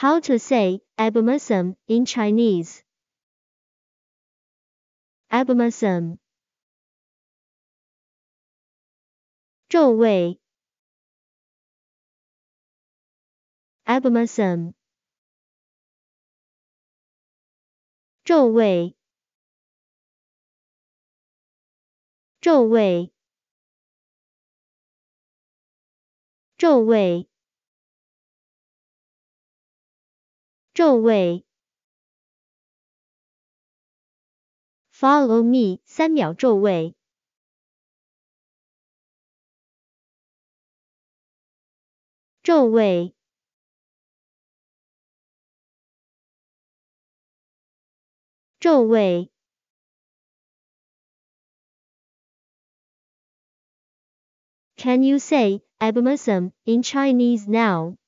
How to say albinism in Chinese? Albinism. 皱味 albinism 皱味皱味皱味昼位。Follow me 三秒骤位。骤位。骤位。Can you say ableism in Chinese now?